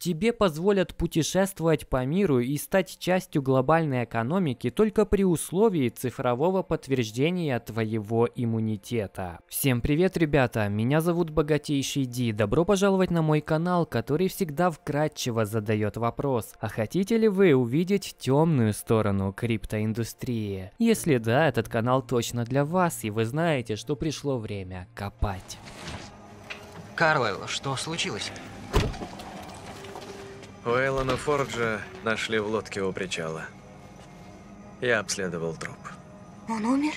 Тебе позволят путешествовать по миру и стать частью глобальной экономики только при условии цифрового подтверждения твоего иммунитета. Всем привет, ребята! Меня зовут Богатейший Ди. Добро пожаловать на мой канал, который всегда вкратчиво задает вопрос, а хотите ли вы увидеть темную сторону криптоиндустрии? Если да, этот канал точно для вас, и вы знаете, что пришло время копать. Карлайл, что случилось? У Уэйлона Форджа нашли в лодке у причала. Я обследовал труп. Он умер?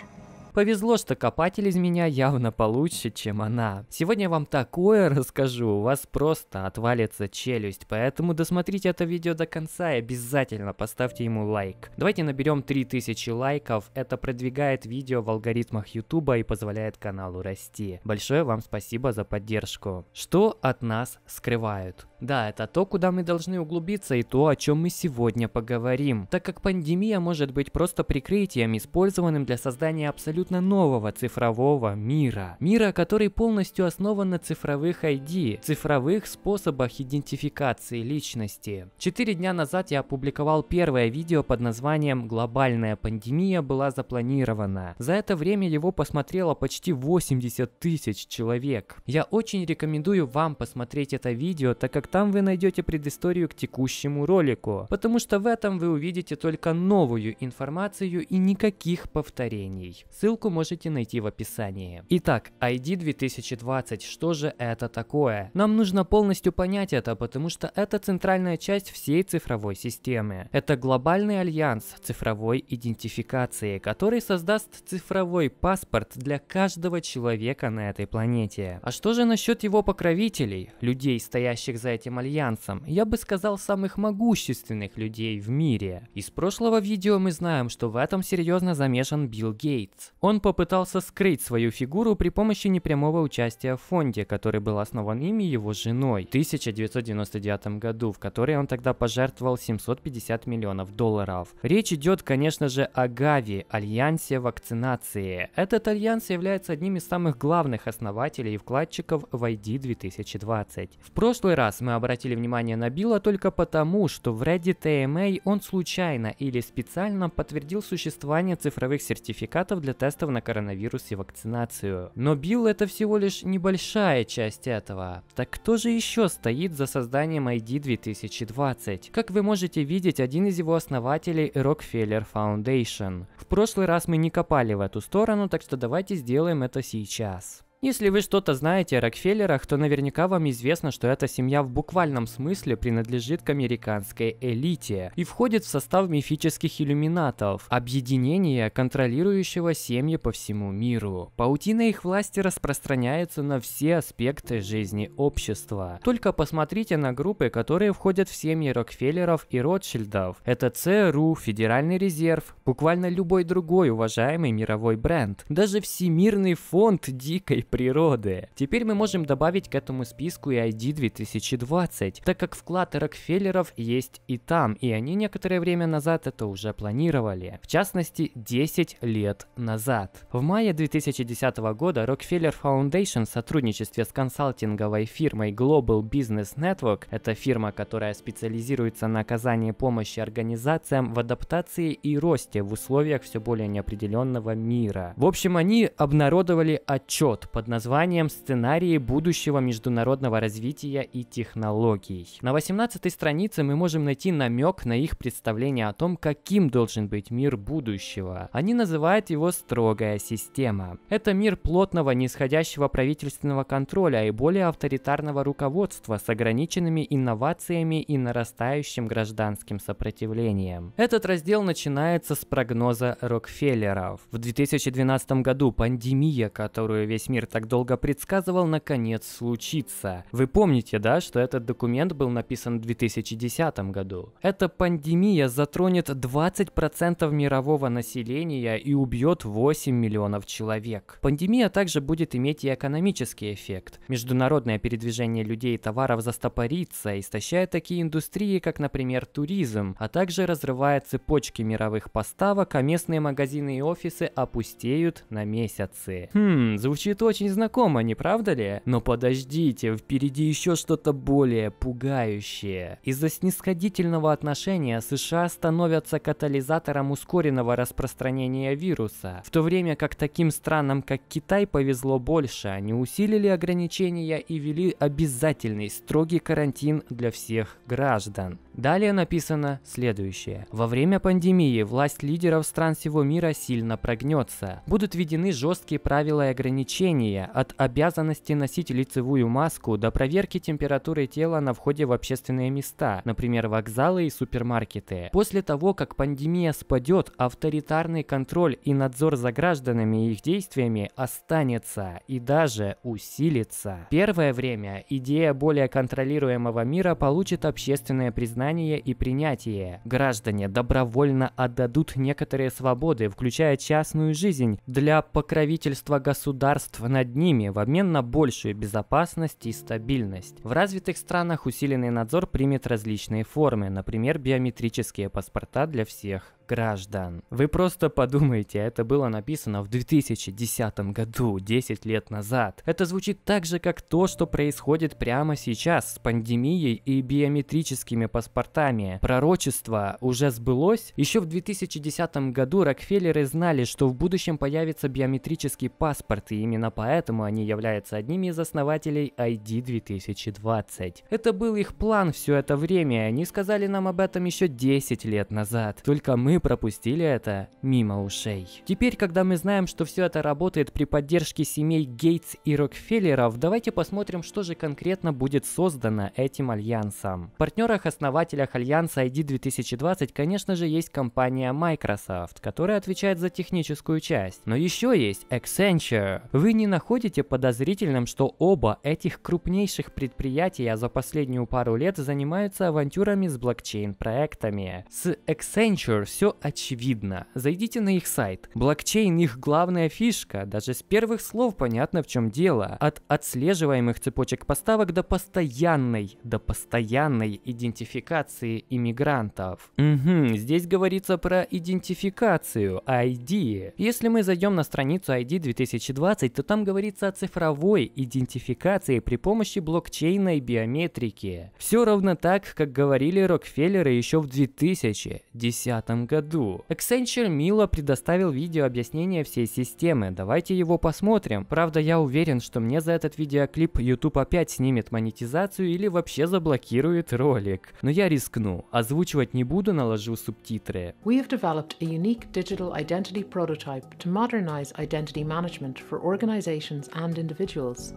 Повезло, что копатель из меня явно получше, чем она. Сегодня я вам такое расскажу, у вас просто отвалится челюсть, поэтому досмотрите это видео до конца и обязательно поставьте ему лайк. Давайте наберем 3000 лайков, это продвигает видео в алгоритмах ютуба и позволяет каналу расти. Большое вам спасибо за поддержку. Что от нас скрывают? Да, это то, куда мы должны углубиться и то, о чем мы сегодня поговорим, так как пандемия может быть просто прикрытием, использованным для создания абсолютно нового цифрового мира. Мира, который полностью основан на цифровых ID, цифровых способах идентификации личности. Четыре дня назад я опубликовал первое видео под названием «Глобальная пандемия была запланирована». За это время его посмотрело почти 80 тысяч человек. Я очень рекомендую вам посмотреть это видео, так как там вы найдете предысторию к текущему ролику, потому что в этом вы увидите только новую информацию и никаких повторений. Ссылку можете найти в описании. Итак, ID 2020, что же это такое? Нам нужно полностью понять это, потому что это центральная часть всей цифровой системы. Это глобальный альянс цифровой идентификации, который создаст цифровой паспорт для каждого человека на этой планете. А что же насчет его покровителей, людей, стоящих за этим этим альянсом, я бы сказал, самых могущественных людей в мире. Из прошлого видео мы знаем, что в этом серьезно замешан Билл Гейтс. Он попытался скрыть свою фигуру при помощи непрямого участия в фонде, который был основан им и его женой в 1999 году, в который он тогда пожертвовал 750 миллионов долларов. Речь идет, конечно же, о Гави, альянсе вакцинации. Этот альянс является одним из самых главных основателей и вкладчиков в ID 2020. В прошлый раз мы обратили внимание на Билла только потому, что в Reddit AMA а он случайно или специально подтвердил существование цифровых сертификатов для тестов на коронавирус и вакцинацию. Но Билл это всего лишь небольшая часть этого. Так кто же еще стоит за созданием ID 2020? Как вы можете видеть, один из его основателей Rockefeller Foundation. В прошлый раз мы не копали в эту сторону, так что давайте сделаем это сейчас. Если вы что-то знаете о Рокфеллерах, то наверняка вам известно, что эта семья в буквальном смысле принадлежит к американской элите и входит в состав мифических иллюминатов, объединения, контролирующего семьи по всему миру. Паутина их власти распространяется на все аспекты жизни общества. Только посмотрите на группы, которые входят в семьи Рокфеллеров и Ротшильдов. Это ЦРУ, Федеральный резерв, буквально любой другой уважаемый мировой бренд. Даже Всемирный фонд дикой природы. Теперь мы можем добавить к этому списку и ID 2020, так как вклад Рокфеллеров есть и там, и они некоторое время назад это уже планировали. В частности, 10 лет назад. В мае 2010 года Rockefeller Foundation в сотрудничестве с консалтинговой фирмой Global Business Network, это фирма, которая специализируется на оказании помощи организациям в адаптации и росте в условиях все более неопределенного мира. В общем, они обнародовали отчет по под названием «Сценарии будущего международного развития и технологий». На 18 странице мы можем найти намек на их представление о том, каким должен быть мир будущего. Они называют его «строгая система». Это мир плотного нисходящего правительственного контроля и более авторитарного руководства с ограниченными инновациями и нарастающим гражданским сопротивлением. Этот раздел начинается с прогноза Рокфеллеров. В 2012 году пандемия, которую весь мир так долго предсказывал, наконец случится. Вы помните, да, что этот документ был написан в 2010 году? Эта пандемия затронет 20% мирового населения и убьет 8 миллионов человек. Пандемия также будет иметь и экономический эффект. Международное передвижение людей и товаров застопорится, истощая такие индустрии, как, например, туризм, а также разрывая цепочки мировых поставок, а местные магазины и офисы опустеют на месяцы. Хм, звучит очень очень знакомо, не правда ли? Но подождите, впереди еще что-то более пугающее. Из-за снисходительного отношения США становятся катализатором ускоренного распространения вируса, в то время как таким странам, как Китай, повезло больше, они усилили ограничения и ввели обязательный строгий карантин для всех граждан. Далее написано следующее. Во время пандемии власть лидеров стран всего мира сильно прогнется. Будут введены жесткие правила и ограничения от обязанности носить лицевую маску до проверки температуры тела на входе в общественные места, например, вокзалы и супермаркеты. После того, как пандемия спадет, авторитарный контроль и надзор за гражданами и их действиями останется и даже усилится. Первое время идея более контролируемого мира получит общественное признание признание и принятие. Граждане добровольно отдадут некоторые свободы, включая частную жизнь, для покровительства государств над ними в обмен на большую безопасность и стабильность. В развитых странах усиленный надзор примет различные формы, например, биометрические паспорта для всех граждан. Вы просто подумайте, это было написано в 2010 году, 10 лет назад. Это звучит так же, как то, что происходит прямо сейчас с пандемией и биометрическими паспортами. Пророчество уже сбылось. Еще в 2010 году Рокфеллеры знали, что в будущем появится биометрический паспорт, и именно поэтому они являются одними из основателей ID 2020. Это был их план все это время, они сказали нам об этом еще 10 лет назад. Только мы мы пропустили это мимо ушей. Теперь, когда мы знаем, что все это работает при поддержке семей Гейтс и Рокфеллеров, давайте посмотрим, что же конкретно будет создано этим альянсом. В партнерах-основателях альянса ID 2020, конечно же, есть компания Microsoft, которая отвечает за техническую часть. Но еще есть Accenture. Вы не находите подозрительным, что оба этих крупнейших предприятия за последнюю пару лет занимаются авантюрами с блокчейн-проектами. С Accenture все все очевидно. Зайдите на их сайт. Блокчейн их главная фишка, даже с первых слов понятно в чем дело. От отслеживаемых цепочек поставок до постоянной, до постоянной идентификации иммигрантов. Угу, здесь говорится про идентификацию, ID. Если мы зайдем на страницу ID 2020, то там говорится о цифровой идентификации при помощи блокчейна и биометрики. Все ровно так, как говорили Рокфеллеры еще в 2010 году году. Accenture мило предоставил видео объяснение всей системы, давайте его посмотрим. Правда, я уверен, что мне за этот видеоклип YouTube опять снимет монетизацию или вообще заблокирует ролик. Но я рискну, озвучивать не буду, наложу субтитры. We have developed a unique digital identity prototype to modernize identity management for organizations and individuals.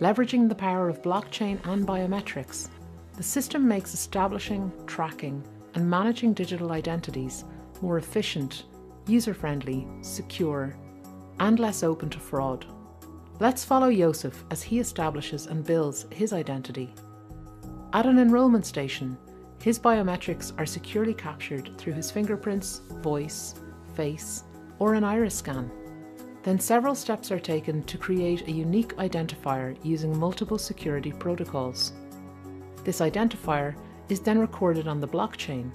Leveraging the power of blockchain and biometrics, the system makes establishing, tracking, and managing digital identities more efficient, user friendly, secure, and less open to fraud. Let's follow Yosef as he establishes and builds his identity. At an enrollment station, his biometrics are securely captured through his fingerprints, voice, face, or an iris scan. Then several steps are taken to create a unique identifier using multiple security protocols. This identifier is then recorded on the blockchain,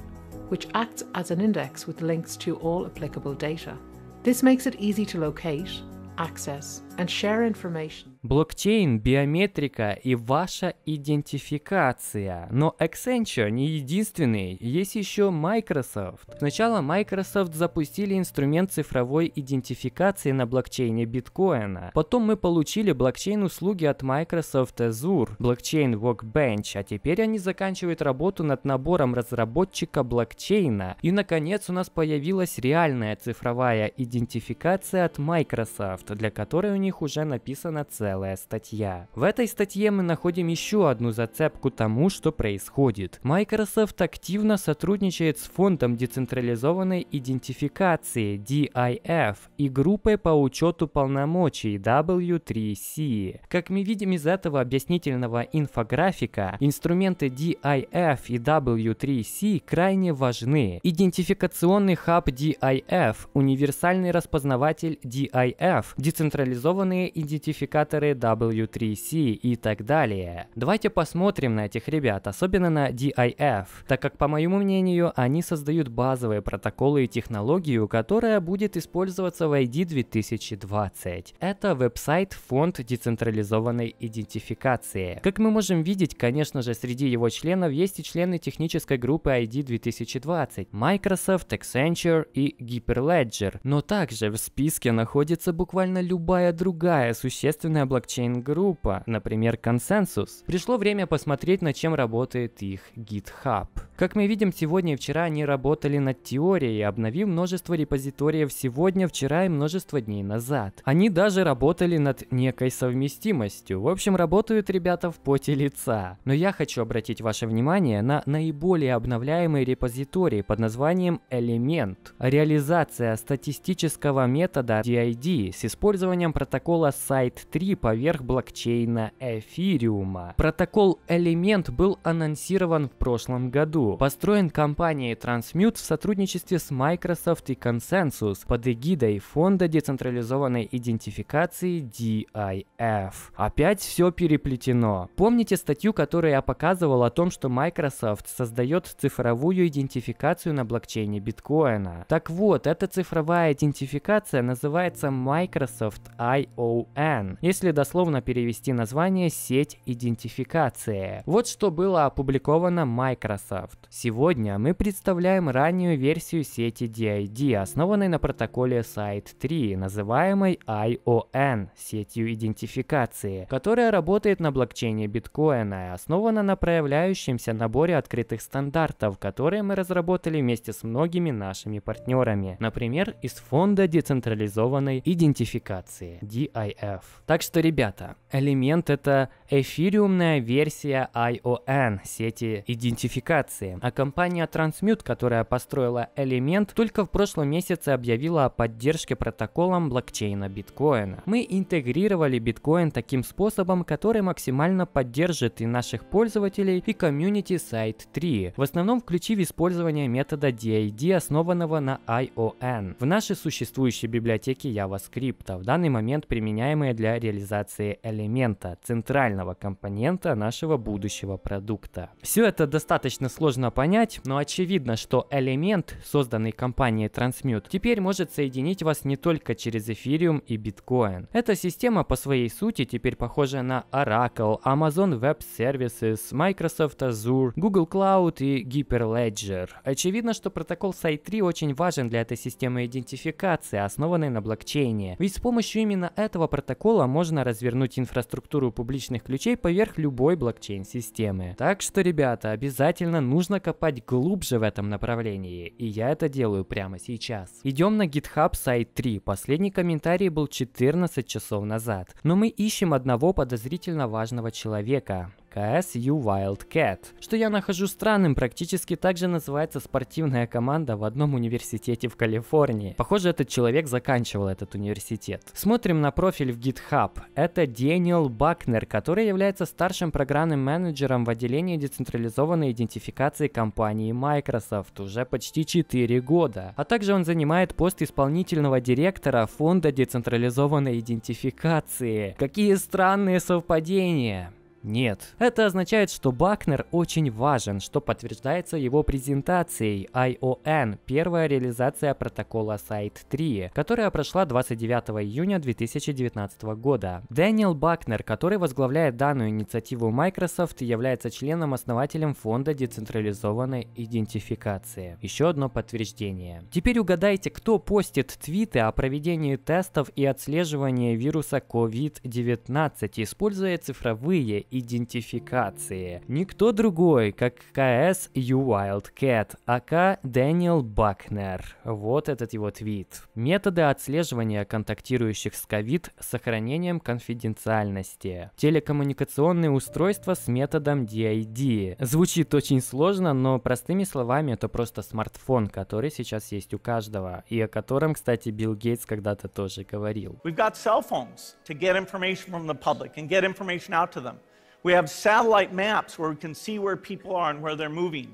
which acts as an index with links to all applicable data. This makes it easy to locate, access, and share information. Блокчейн, биометрика и ваша идентификация. Но Accenture не единственный, есть еще Microsoft. Сначала Microsoft запустили инструмент цифровой идентификации на блокчейне биткоина. Потом мы получили блокчейн-услуги от Microsoft Azure, блокчейн Workbench, а теперь они заканчивают работу над набором разработчика блокчейна. И наконец у нас появилась реальная цифровая идентификация от Microsoft, для которой у них уже написана цель целая статья. В этой статье мы находим еще одну зацепку тому, что происходит. Microsoft активно сотрудничает с фондом децентрализованной идентификации DIF и группой по учету полномочий W3C. Как мы видим из этого объяснительного инфографика, инструменты DIF и W3C крайне важны. Идентификационный хаб DIF, универсальный распознаватель DIF, децентрализованные идентификаторы компьютеры, W3C и так далее. Давайте посмотрим на этих ребят, особенно на DIF, так как, по моему мнению, они создают базовые протоколы и технологию, которая будет использоваться в ID 2020. Это веб-сайт фонд децентрализованной идентификации. Как мы можем видеть, конечно же, среди его членов есть и члены технической группы ID 2020, Microsoft, Accenture и Hyperledger. Но также в списке находится буквально любая другая существенная блокчейн-группа, например, консенсус, пришло время посмотреть, над чем работает их GitHub. Как мы видим, сегодня и вчера они работали над теорией, обновив множество репозиториев сегодня, вчера и множество дней назад. Они даже работали над некой совместимостью. В общем, работают ребята в поте лица. Но я хочу обратить ваше внимание на наиболее обновляемый репозиторий под названием Element. Реализация статистического метода DID с использованием протокола Site3 поверх блокчейна эфириума. Протокол Элемент был анонсирован в прошлом году. Построен компанией Transmute в сотрудничестве с Microsoft и Consensus под эгидой Фонда децентрализованной идентификации DIF. Опять все переплетено. Помните статью, которую я показывал о том, что Microsoft создает цифровую идентификацию на блокчейне биткоина? Так вот, эта цифровая идентификация называется Microsoft ION. Если если дословно перевести название «сеть идентификации». Вот что было опубликовано Microsoft. Сегодня мы представляем раннюю версию сети DID, основанной на протоколе Site3, называемой ION, сетью идентификации, которая работает на блокчейне биткоина и основана на проявляющемся наборе открытых стандартов, которые мы разработали вместе с многими нашими партнерами, например, из фонда децентрализованной идентификации DIF. Так что что, ребята, элемент — это эфириумная версия ION, сети идентификации. А компания Transmute, которая построила элемент, только в прошлом месяце объявила о поддержке протоколом блокчейна биткоина. Мы интегрировали биткоин таким способом, который максимально поддержит и наших пользователей, и комьюнити сайт 3, в основном включив использование метода DID, основанного на ION, в нашей существующей библиотеке JavaScript, в данный момент применяемые для реализации реализации элемента, центрального компонента нашего будущего продукта. Все это достаточно сложно понять, но очевидно, что элемент, созданный компанией Transmute, теперь может соединить вас не только через эфириум и биткоин. Эта система по своей сути теперь похожа на Oracle, Amazon Web Services, Microsoft Azure, Google Cloud и Hyperledger. Очевидно, что протокол SAI-3 очень важен для этой системы идентификации, основанной на блокчейне, ведь с помощью именно этого протокола можно можно развернуть инфраструктуру публичных ключей поверх любой блокчейн-системы. Так что, ребята, обязательно нужно копать глубже в этом направлении, и я это делаю прямо сейчас. Идем на GitHub сайт 3, последний комментарий был 14 часов назад, но мы ищем одного подозрительно важного человека, CSU Wildcat. Что я нахожу странным, практически так же называется спортивная команда в одном университете в Калифорнии. Похоже, этот человек заканчивал этот университет. Смотрим на профиль в GitHub. Это Дэниел Бакнер, который является старшим программным менеджером в отделении децентрализованной идентификации компании Microsoft уже почти 4 года. А также он занимает пост исполнительного директора фонда децентрализованной идентификации. Какие странные совпадения! Нет. Это означает, что Бакнер очень важен, что подтверждается его презентацией ION, первая реализация протокола Site-3, которая прошла 29 июня 2019 года. Дэниел Бакнер, который возглавляет данную инициативу Microsoft, является членом-основателем фонда децентрализованной идентификации. Еще одно подтверждение. Теперь угадайте, кто постит твиты о проведении тестов и отслеживании вируса COVID-19, используя цифровые идентификации. Никто другой, как КС U Wildcat, АК Дэниел Бакнер. Вот этот его твит. Методы отслеживания контактирующих с ковид с сохранением конфиденциальности. Телекоммуникационные устройства с методом DID. Звучит очень сложно, но простыми словами это просто смартфон, который сейчас есть у каждого, и о котором, кстати, Билл Гейтс когда-то тоже говорил. We've got cell phones to get information from the public and get information out to them.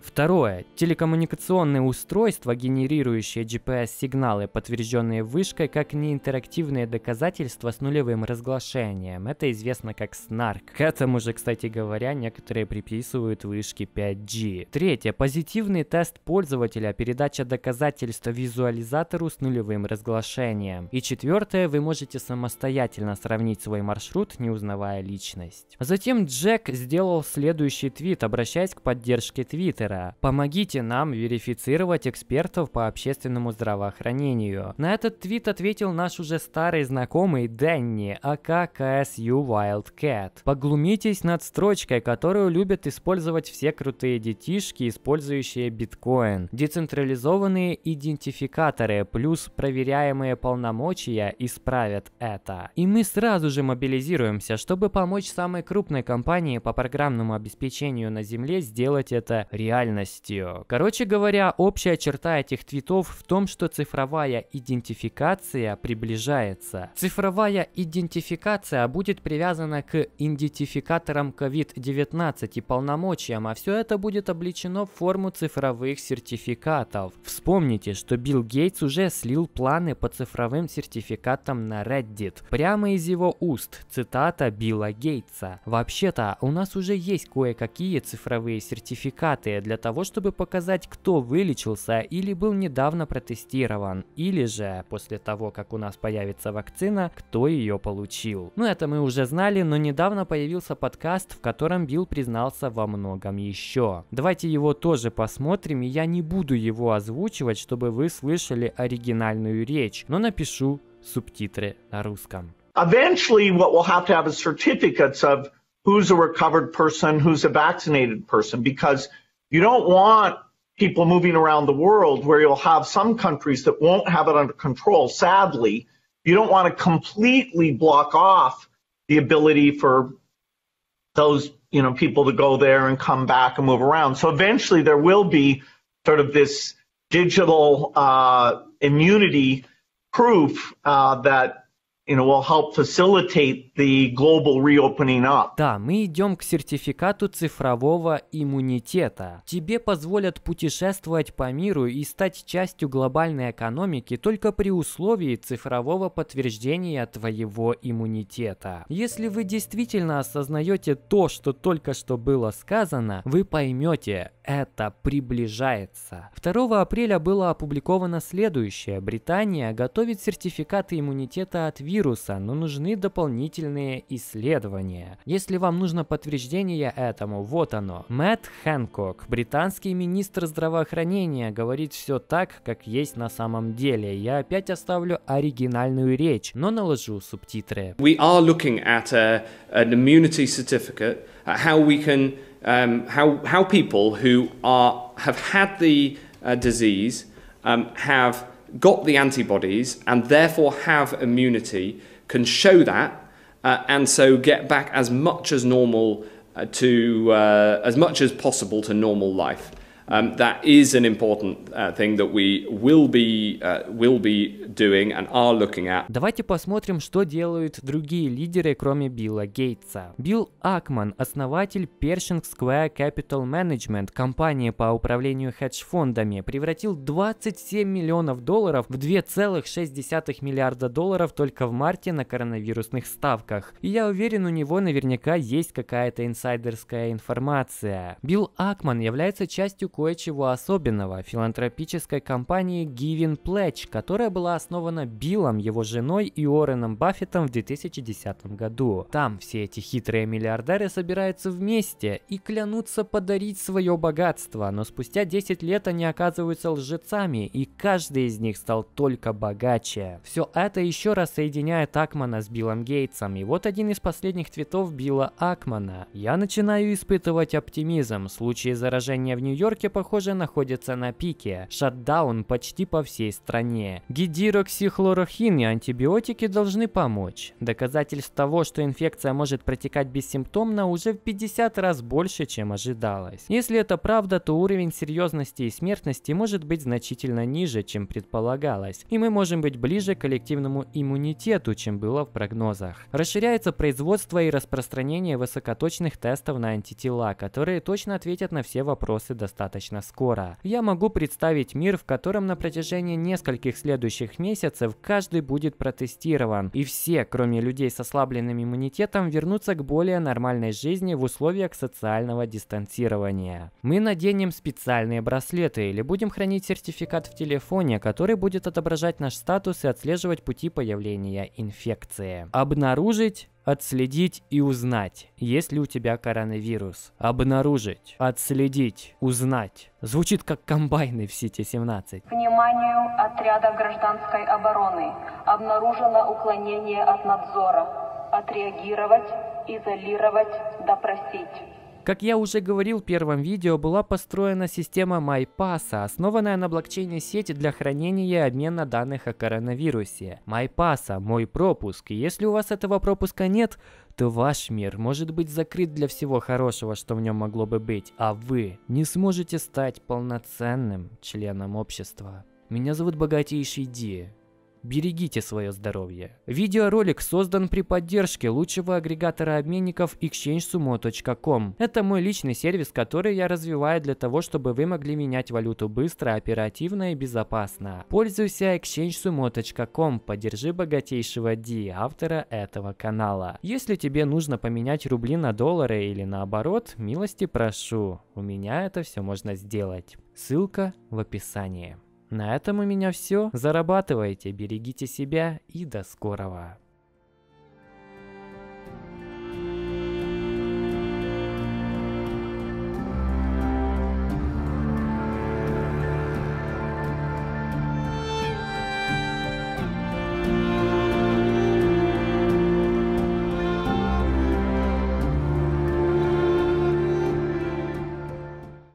Второе. Телекоммуникационные устройства, генерирующие GPS-сигналы, подтвержденные вышкой, как неинтерактивные доказательства с нулевым разглашением. Это известно как СНАРК. К этому же, кстати говоря, некоторые приписывают вышки 5G. Третье. Позитивный тест пользователя, передача доказательства визуализатору с нулевым разглашением. И четвертое. Вы можете самостоятельно сравнить свой маршрут, не узнавая личность. Затем Джек сделал следующий твит, обращаясь к поддержке Твиттера. «Помогите нам верифицировать экспертов по общественному здравоохранению». На этот твит ответил наш уже старый знакомый Дэнни, АК КСЮ Wildcat. «Поглумитесь над строчкой, которую любят использовать все крутые детишки, использующие биткоин. Децентрализованные идентификаторы плюс проверяемые полномочия исправят это. И мы сразу же мобилизируемся, чтобы помочь самой крупной компании компании по программному обеспечению на Земле сделать это реальностью. Короче говоря, общая черта этих твитов в том, что цифровая идентификация приближается. Цифровая идентификация будет привязана к идентификаторам COVID-19 и полномочиям, а все это будет обличено в форму цифровых сертификатов. Вспомните, что Билл Гейтс уже слил планы по цифровым сертификатам на Reddit. Прямо из его уст, цитата Билла Гейтса. Вообще совета у нас уже есть кое-какие цифровые сертификаты для того, чтобы показать, кто вылечился или был недавно протестирован, или же после того, как у нас появится вакцина, кто ее получил. Ну это мы уже знали, но недавно появился подкаст, в котором Билл признался во многом еще. Давайте его тоже посмотрим, и я не буду его озвучивать, чтобы вы слышали оригинальную речь, но напишу субтитры на русском. Eventually, what we'll have to have is certificates of who's a recovered person, who's a vaccinated person, because you don't want people moving around the world where you'll have some countries that won't have it under control. Sadly, you don't want to completely block off the ability for those you know people to go there and come back and move around. So eventually there will be sort of this digital uh, immunity proof uh, that Да, мы идем к сертификату цифрового иммунитета. Тебе позволят путешествовать по миру и стать частью глобальной экономики только при условии цифрового подтверждения твоего иммунитета. Если вы действительно осознаете то, что только что было сказано, вы поймете, это приближается. 2 апреля было опубликовано следующее. Британия готовит сертификаты иммунитета от вируса, но нужны дополнительные исследования. Если вам нужно подтверждение этому, вот оно. Мэтт Хэнкок, британский министр здравоохранения, говорит все так, как есть на самом деле. Я опять оставлю оригинальную речь, но наложу субтитры. We are looking at a, uh, an immunity certificate, uh, how we can um, how, how people who are, have had the uh, disease um, have got the antibodies and therefore have immunity can show that uh, and so get back as much as normal uh, to uh, as much as possible to normal life. Um, that is an important uh, thing that we will be, uh, will be doing and are looking at. Давайте посмотрим, что делают другие лидеры, кроме Билла Гейтса. Билл Акман, основатель Pershing Square Capital Management, компании по управлению хедж-фондами, превратил 27 миллионов долларов в 2,6 миллиарда долларов только в марте на коронавирусных ставках. И я уверен, у него наверняка есть какая-то инсайдерская информация. Билл Акман является частью кое-чего особенного филантропической компании Giving Pledge, которая была основана Биллом, его женой и Уорреном Баффетом в 2010 году. Там все эти хитрые миллиардеры собираются вместе и клянутся подарить свое богатство, но спустя 10 лет они оказываются лжецами, и каждый из них стал только богаче. Все это еще раз соединяет Акмана с Биллом Гейтсом, и вот один из последних твитов Билла Акмана. «Я начинаю испытывать оптимизм. Случаи заражения в Нью-Йорке Америке, похоже, находится на пике. Шатдаун почти по всей стране. Гидироксихлорохин и антибиотики должны помочь. Доказательств того, что инфекция может протекать бессимптомно, уже в 50 раз больше, чем ожидалось. Если это правда, то уровень серьезности и смертности может быть значительно ниже, чем предполагалось, и мы можем быть ближе к коллективному иммунитету, чем было в прогнозах. Расширяется производство и распространение высокоточных тестов на антитела, которые точно ответят на все вопросы достаточно достаточно скоро. Я могу представить мир, в котором на протяжении нескольких следующих месяцев каждый будет протестирован, и все, кроме людей с ослабленным иммунитетом, вернутся к более нормальной жизни в условиях социального дистанцирования. Мы наденем специальные браслеты или будем хранить сертификат в телефоне, который будет отображать наш статус и отслеживать пути появления инфекции. Обнаружить отследить и узнать, есть ли у тебя коронавирус. Обнаружить, отследить, узнать. Звучит как комбайны в Сити-17. Вниманию отряда гражданской обороны. Обнаружено уклонение от надзора. Отреагировать, изолировать, допросить. Как я уже говорил в первом видео, была построена система MyPass, основанная на блокчейне сети для хранения и обмена данных о коронавирусе. MyPass – мой пропуск, и если у вас этого пропуска нет, то ваш мир может быть закрыт для всего хорошего, что в нем могло бы быть, а вы не сможете стать полноценным членом общества. Меня зовут Богатейший Ди, берегите свое здоровье. Видеоролик создан при поддержке лучшего агрегатора обменников exchangesumo.com. Это мой личный сервис, который я развиваю для того, чтобы вы могли менять валюту быстро, оперативно и безопасно. Пользуйся exchangesumo.com, поддержи богатейшего Ди, автора этого канала. Если тебе нужно поменять рубли на доллары или наоборот, милости прошу, у меня это все можно сделать. Ссылка в описании. На этом у меня все. Зарабатывайте, берегите себя и до скорого.